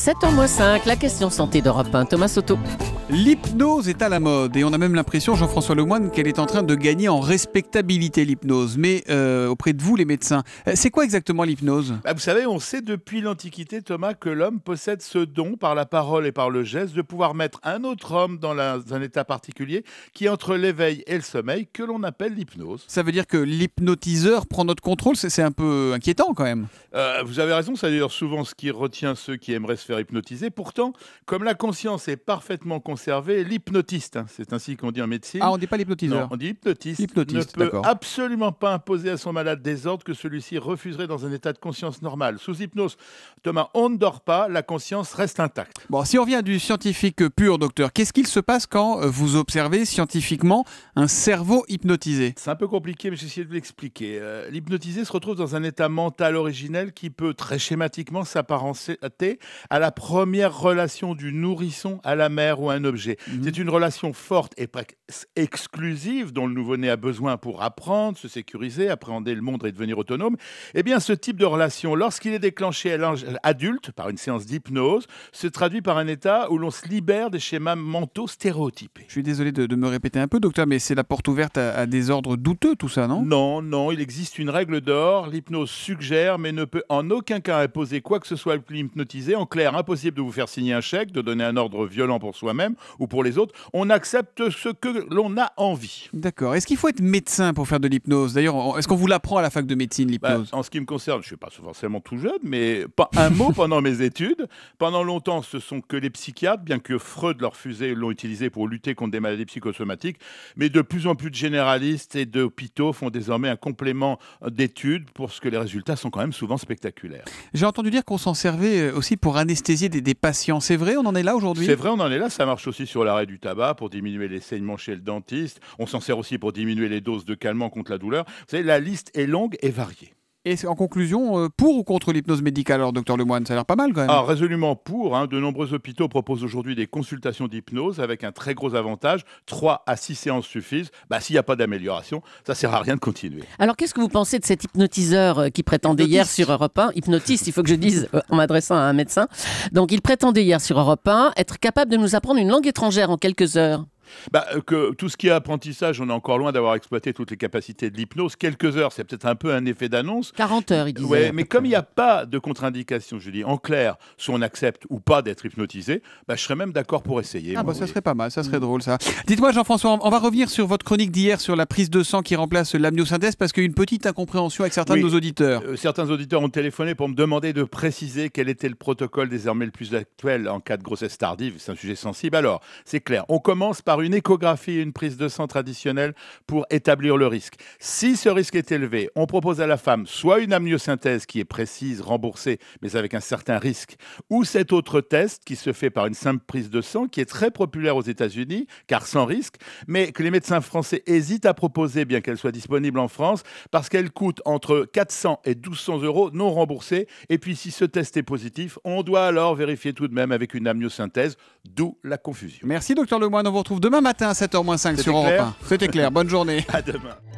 7 en moins 5, la question santé d'Europe 1, Thomas Soto. L'hypnose est à la mode et on a même l'impression, Jean-François Lemoine, qu'elle est en train de gagner en respectabilité l'hypnose. Mais euh, auprès de vous, les médecins, euh, c'est quoi exactement l'hypnose bah, Vous savez, on sait depuis l'Antiquité, Thomas, que l'homme possède ce don par la parole et par le geste de pouvoir mettre un autre homme dans, un état particulier qui est entre l'éveil et le sommeil que l'on appelle l'hypnose. Ça veut dire que l'hypnotiseur prend notre contrôle, c'est un peu inquiétant quand même. Euh, vous avez raison, c'est d'ailleurs souvent ce qui retient ceux qui aimeraient se faire hypnotiser. Pourtant, comme la conscience est parfaitement consciente, l'hypnotiste, hein. c'est ainsi qu'on dit en médecine. Ah, on ne dit pas l'hypnotiseur. on dit hypnotiste. Hypnotiste, ne peut absolument pas imposer à son malade des ordres que celui-ci refuserait dans un état de conscience normal. Sous hypnose, Thomas, on ne dort pas, la conscience reste intacte. Bon, si on revient du scientifique pur, docteur, qu'est-ce qu'il se passe quand euh, vous observez scientifiquement un cerveau hypnotisé C'est un peu compliqué, mais j'ai essayé de l'expliquer. Euh, l'hypnotisé se retrouve dans un état mental originel qui peut très schématiquement s'apparenter à la première relation du nourrisson à la mère ou à un Mhm. C'est une relation forte et exclusive dont le nouveau-né a besoin pour apprendre, se sécuriser, appréhender le monde et devenir autonome. Eh bien, ce type de relation, lorsqu'il est déclenché à l'âge adulte par une séance d'hypnose, se traduit par un état où l'on se libère des schémas mentaux stéréotypés. Je suis désolé de, me répéter un peu, docteur, mais c'est la porte ouverte à, des ordres douteux, tout ça, non Non, non, il existe une règle d'or. L'hypnose suggère, mais ne peut en aucun cas imposer quoi que ce soit plus hypnotisé. En clair, impossible de vous faire signer un chèque, de donner un ordre violent pour soi-même, ou pour les autres. On accepte ce que l'on a envie. D'accord. Est-ce qu'il faut être médecin pour faire de l'hypnose D'ailleurs, est-ce qu'on vous l'apprend à la fac de médecine, bah, l'hypnose En ce qui me concerne, je ne suis pas forcément tout jeune, mais pas un mot pendant mes études. Pendant longtemps, ce sont que les psychiatres, bien que Freud leur fusée l'ont utilisé pour lutter contre des maladies psychosomatiques. Mais de plus en plus de généralistes et d'hôpitaux font désormais un complément d'études pour ce que les résultats sont quand même souvent spectaculaires. J'ai entendu dire qu'on s'en servait euh, aussi pour anesthésier des, des patients. C'est vrai, on en est là aujourd'hui C'est vrai, on en est là. Ça marche aussi sur l'arrêt du tabac pour diminuer les saignements chez le dentiste. On s'en sert aussi pour diminuer les doses de calmants contre la douleur. Vous savez, la liste est longue et variée. Et en conclusion, euh, pour ou contre l'hypnose médicale Alors, docteur Lemoine, ça a l'air pas mal quand même. Alors résolument pour. Hein, de nombreux hôpitaux proposent aujourd'hui des consultations d'hypnose avec un très gros avantage. Trois à six séances suffisent. Bah, S'il n'y a pas d'amélioration, ça ne sert à rien de continuer. Alors, qu'est-ce que vous pensez de cet hypnotiseur euh, qui prétendait hier sur Europe 1 Hypnotiste, il faut que je dise euh, en m'adressant à un médecin. Donc, il prétendait hier sur Europe 1 être capable de nous apprendre une langue étrangère en quelques heures. Bah, euh, que Tout ce qui est apprentissage, on est encore loin d'avoir exploité toutes les capacités de l'hypnose. Quelques heures, c'est peut-être un peu un effet d'annonce. 40 heures, il disait. mais comme il n'y a pas de contre-indication, je dis en clair, si on accepte ou pas d'être hypnotisé, bah, je serais même d'accord pour essayer. Ah, bah, ça serait pas mal, ça serait mm. drôle ça. Dites-moi, Jean-François, on va revenir sur votre chronique d'hier sur la prise de sang qui remplace l'amniosynthèse parce qu'il y a une petite incompréhension avec certains de nos auditeurs. Euh, certains auditeurs ont téléphoné pour me demander de préciser quel était le protocole désormais le plus actuel en cas de grossesse tardive. C'est un sujet sensible. Alors, c'est clair. On commence par une échographie et une prise de sang traditionnelle pour établir le risque. Si ce risque est élevé, on propose à la femme soit une amniosynthèse qui est précise, remboursée, mais avec un certain risque, ou cet autre test qui se fait par une simple prise de sang qui est très populaire aux États-Unis, car sans risque, mais que les médecins français hésitent à proposer, bien qu'elle soit disponible en France, parce qu'elle coûte entre 400 et 1200 euros non remboursés. Et puis, si ce test est positif, on doit alors vérifier tout de même avec une amniosynthèse, d'où la confusion. Merci, docteur Lemoine. On vous demain matin à 7h05 sur Europe 1. C'était clair. Bonne journée. À demain.